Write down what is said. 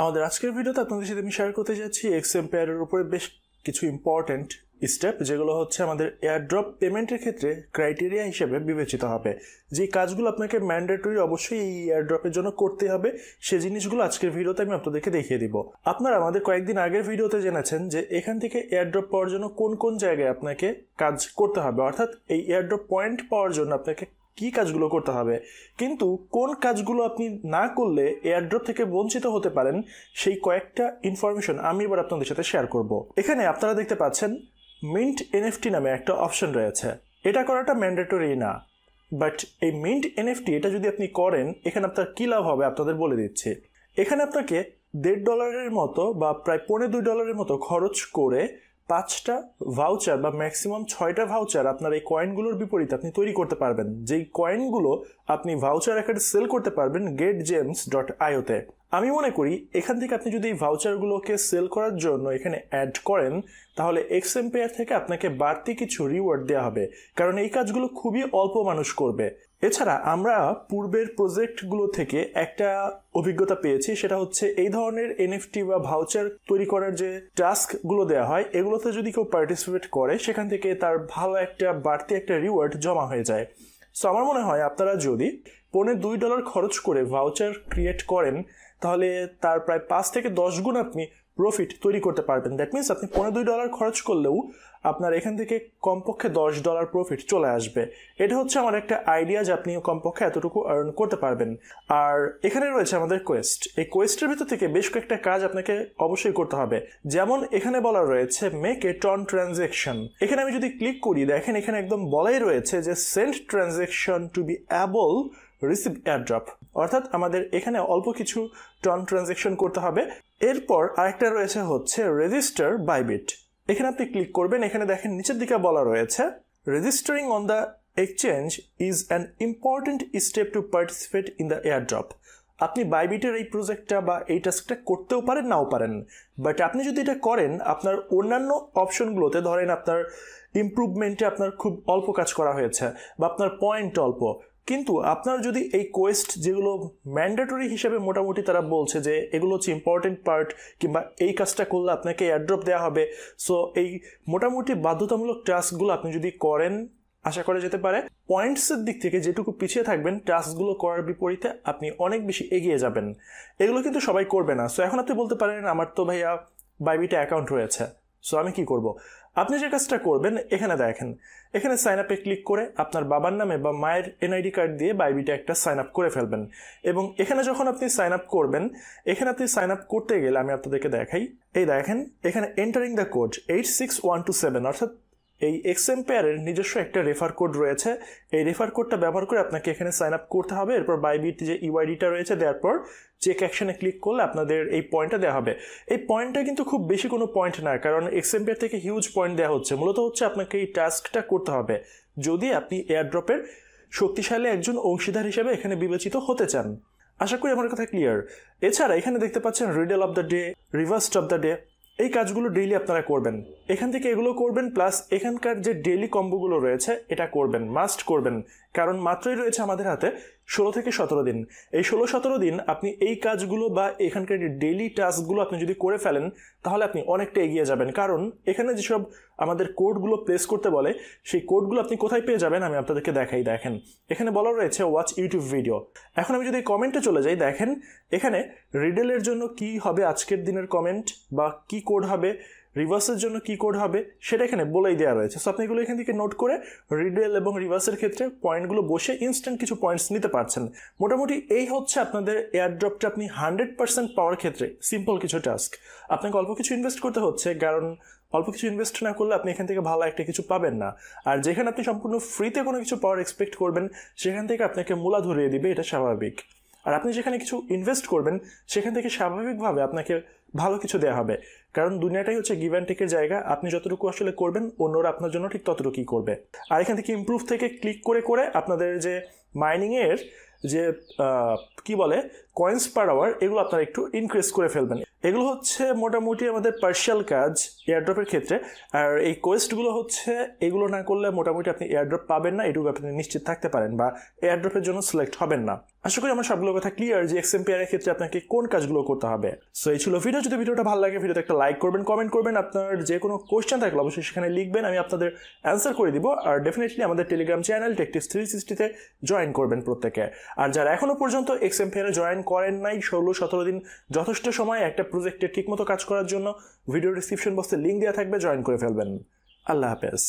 আমাদের আজকের ভিডিওতে আপনাদের সাথে আমি শেয়ার করতে যাচ্ছি এক্সএম পেয়ারের উপরে বেশ কিছু ইম্পর্ট্যান্ট স্টেপ যেগুলো হচ্ছে আমাদের এয়ারড্রপ পেমেন্টের ক্ষেত্রে ক্রাইটেরিয়া হিসেবে বিবেচিত হবে যে কাজগুলো আপনাকে ম্যান্ডেটরি অবশ্যই এই এয়ারড্রপের জন্য করতে হবে সে জিনিসগুলো আজকের ভিডিওতে আমি আপনাদেরকে দেখিয়ে দিব আপনারা আমাদের কয়েকদিন আগের ভিডিওতে জেনেছেন যে এখান থেকে এয়ারড্রপ পাওয়ার জন্য কোন কোন জায়গায় আপনাকে কাজ করতে হবে অর্থাৎ এই এয়ারড্রপ পয়েন্ট পাওয়ার জন্য আপনাকে কি কাজগুলো করতে হবে কিন্তু কোন কাজগুলো আপনি না করলে এয়ারড্রপ থেকে বঞ্চিত হতে পারেন সেই কয়েকটা ইনফরমেশন আমি এবার আপনাদের সাথে শেয়ার করব এখানে আপনারা দেখতে পাচ্ছেন মিন্ট এনএফটি নামে একটা অপশন রয়েছে এটা করাটা ম্যান্ডেটরি না বাট এই মিন্ট এনএফটি এটা যদি আপনি করেন এখানে আপনার কী লাভ হবে আপনাদের বলে দিচ্ছি এখানে আপনাকে দেড় ডলারের মতো বা প্রায় পৌনে দুই ডলারের মতো খরচ করে পাঁচটা ভাউচার বা ম্যাক্সিমাম ছয়টা ভাউচার আপনার এই কয়েনগুলোর বিপরীতে আপনি তৈরি করতে পারবেন যেই কয়েনগুলো আপনি ভাউচার একটা সেল করতে পারবেন গেট জেমস ডট আইওতে আমি মনে করি এখান থেকে আপনি যদি এই ভাউচারগুলোকে সেল করার জন্য এখানে অ্যাড করেন তাহলে এক্স এম্পেয়ার থেকে আপনাকে বাড়তি কিছু রিওয়ার্ড দেওয়া হবে কারণ এই কাজগুলো খুবই অল্প মানুষ করবে এছাড়া আমরা পূর্বের প্রজেক্টগুলো থেকে একটা অভিজ্ঞতা পেয়েছি সেটা হচ্ছে এই ধরনের এনএফটি বা ভাউচার তৈরি করার যে টাস্কগুলো দেওয়া হয় এগুলোতে যদি কেউ পার্টিসিপেট করে সেখান থেকে তার ভালো একটা বাড়তি একটা রিওয়ার্ড জমা হয়ে যায় সো আমার মনে হয় আপনারা যদি পৌনে দুই ডলার খরচ করে ভাউচার ক্রিয়েট করেন তাহলে তার প্রায় পাঁচ থেকে দশ গুণ আপনি প্রফিট তৈরি করতে পারবেন দ্যাট মিনস আপনি পনেরো দুই ডলার খরচ করলেও আপনার এখান থেকে কমপক্ষে দশ ডলার প্রফিট চলে আসবে এটা হচ্ছে আমার একটা আইডিয়া যে আপনি কমপক্ষে এতটুকু আর্ন করতে পারবেন আর এখানে রয়েছে আমাদের কোয়েস্ট এই কোয়েস্টের ভিতর থেকে বেশ কয়েকটা কাজ আপনাকে অবশ্যই করতে হবে যেমন এখানে বলা রয়েছে মেক এ টন ট্রানজেকশন এখানে আমি যদি ক্লিক করি দেখেন এখানে একদম বলাই রয়েছে যে sent transaction to be able receive airdrop অর্থাৎ আমাদের এখানে অল্প কিছু টন ট্রানজেকশন করতে হবে এরপর আরেকটা রয়েছে হচ্ছে রেজিস্টার বাইবিট এখানে আপনি ক্লিক করবেন এখানে দেখেন নিচের দিকে বলা রয়েছে registering on the exchange is an important step to participate in the airdrop আপনি বাইবিটের এই প্রজেক্টটা বা এই টাস্কটা করতেও পারেন নাও পারেন বাট আপনি যদি এটা করেন আপনার অন্যান্য অপশনগুলোতে ধরেন আপনার ইম্প্রুভমেন্টে আপনার খুব অল্প কাজ করা হয়েছে বা আপনার পয়েন্ট অল্প কিন্তু আপনার যদি এই কোয়েস্ট যেগুলো ম্যান্ডেটরি হিসেবে মোটামুটি তারা বলছে যে এগুলো হচ্ছে ইম্পর্টেন্ট পার্ট কিংবা এই কাজটা করলে আপনাকে অ্যাড্রপ দেওয়া হবে সো এই মোটামুটি বাধ্যতামূলক টাস্কগুলো আপনি যদি করেন আশা করা যেতে পারে পয়েন্টসের দিক থেকে যেটুকু পিছিয়ে থাকবেন টাস্কগুলো করার বিপরীতে আপনি অনেক বেশি এগিয়ে যাবেন এগুলো কিন্তু সবাই করবে না সো এখন আপনি বলতে পারেন আমার তো ভাইয়া বাইবিটা অ্যাকাউন্ট রয়েছে সো আমি কি করব আপনি যে কাজটা করবেন এখানে দেখেন এখানে সাইন আপে ক্লিক করে আপনার বাবার নামে বা মায়ের এনআইডি কার্ড দিয়ে বাইবিটা একটা সাইন আপ করে ফেলবেন এবং এখানে যখন আপনি সাইন আপ করবেন এখানে আপনি সাইন আপ করতে গেলে আমি আপনাদেরকে দেখাই এই দেখেন এখানে entering the code eight six one two seven অর্থাৎ এই এক্সএম পেয়ারের নিজস্ব একটা রেফার কোড রয়েছে এই রেফার কোডটা ব্যবহার করে আপনাকে এখানে সাইন আপ করতে হবে এরপর বাইবিট যে ইউআইডিটা e রয়েছে দেওয়ার পর চেক অ্যাকশনে ক্লিক করলে আপনাদের এই পয়েন্টটা দেওয়া হবে এই পয়েন্টটা কিন্তু খুব বেশি কোনো পয়েন্ট না কারণ এক্সএম পেয়ার থেকে হিউজ পয়েন্ট দেওয়া হচ্ছে মূলত হচ্ছে আপনাকে এই টাস্কটা করতে হবে যদি আপনি এয়ারড্রপের শক্তিশালী একজন অংশীদার হিসেবে এখানে বিবেচিত হতে চান আশা করি আমার কথা ক্লিয়ার এছাড়া এখানে দেখতে পাচ্ছেন riddle of the day reverse of the day এই কাজগুলো ডেইলি আপনারা করবেন এখান থেকে এগুলো করবেন প্লাস এখানকার যে ডেইলি কম্বোগুলো রয়েছে এটা করবেন মাস্ট করবেন কারণ মাত্রই রয়েছে আমাদের হাতে ষোলো থেকে সতেরো দিন এই ষোলো সতেরো দিন আপনি এই কাজগুলো বা এখানকার ডেইলি টাস্কগুলো আপনি যদি করে ফেলেন তাহলে আপনি অনেকটা এগিয়ে যাবেন কারণ এখানে যেসব আমাদের কোডগুলো প্লেস করতে বলে সেই কোডগুলো আপনি কোথায় পেয়ে যাবেন আমি আপনাদেরকে দেখাই দেখেন এখানে বলা রয়েছে ওয়াচ ইউটিউব ভিডিও এখন আমি যদি কমেন্টে চলে যাই দেখেন এখানে রিডেলের জন্য কি হবে আজকের দিনের কমেন্ট বা কি কোড হবে রিভার্সের জন্য কি কোড হবে সেটা এখানে বলেই দেওয়া রয়েছে সো আপনি এগুলো এখান থেকে নোট করে রিডেল এবং রিভার্সের ক্ষেত্রে পয়েন্টগুলো বসে ইনস্ট্যান্ট কিছু পয়েন্টস নিতে পারছেন মোটামুটি এই হচ্ছে আপনাদের ড্রপটা আপনি হান্ড্রেড পার্সেন্ট পাওয়ার ক্ষেত্রে সিম্পল কিছু টাস্ক আপনাকে অল্প কিছু ইনভেস্ট করতে হচ্ছে কারণ অল্প কিছু ইনভেস্ট না করলে আপনি এখান থেকে ভালো একটা কিছু পাবেন না আর যেখানে আপনি সম্পূর্ণ ফ্রিতে কোনো কিছু পাওয়ার এক্সপেক্ট করবেন সেখান থেকে আপনাকে মূলা ধরিয়ে দিবে এটা স্বাভাবিক আর আপনি যেখানে কিছু ইনভেস্ট করবেন সেখান থেকে স্বাভাবিকভাবে আপনাকে ভালো কিছু দেওয়া হবে কারণ দুনিয়াটাই হচ্ছে গিভ অ্যান্ড টেকের জায়গা আপনি যতটুকু আসলে করবেন অন্যরা আপনার জন্য ঠিক ততটুকুই করবে আর এখান থেকে ইম্প্রুভ থেকে ক্লিক করে করে আপনাদের যে মাইনিংয়ের যে কি বলে কয়েন্স পার আওয়ার এগুলো আপনারা একটু ইনক্রিজ করে ফেলবেন এগুলো হচ্ছে মোটামুটি আমাদের পার্শিয়াল কাজ এয়ারড্রপের ক্ষেত্রে আর এই কোয়েস্টগুলো হচ্ছে এগুলো না করলে মোটামুটি আপনি এয়ারড্রপ পাবেন না এটুকু আপনি নিশ্চিত থাকতে পারেন বা এয়ারড্রপের জন্য সিলেক্ট হবেন না আশা করি আমার সবগুলো কথা ক্লিয়ার যে এক্সএম পেয়ারের ক্ষেত্রে আপনাকে কোন কাজগুলো করতে হবে সো এই ছিল ভিডিও যদি ভিডিওটা ভালো লাগে ভিডিওতে একটা লাইক করবেন কমেন্ট করবেন আপনার যে কোনো কোয়েশ্চেন থাকলে অবশ্যই সেখানে লিখবেন আমি আপনাদের অ্যান্সার করে দিব আর ডেফিনেটলি আমাদের টেলিগ্রাম চ্যানেল টেকটিস থ্রি সিক্সটিতে জয়েন করবেন প্রত্যেকে আর যারা এখনও পর্যন্ত এক্সএম পেয়ারে জয়েন করেন নাই ষোলো সতেরো দিন যথেষ্ট সময় একটা প্রজেক্টে ঠিকমতো কাজ করার জন্য ভিডিও ডিসক্রিপশন বক্সে লিঙ্ক দেওয়া থাকবে জয়েন করে ফেলবেন আল্লাহ হাফেজ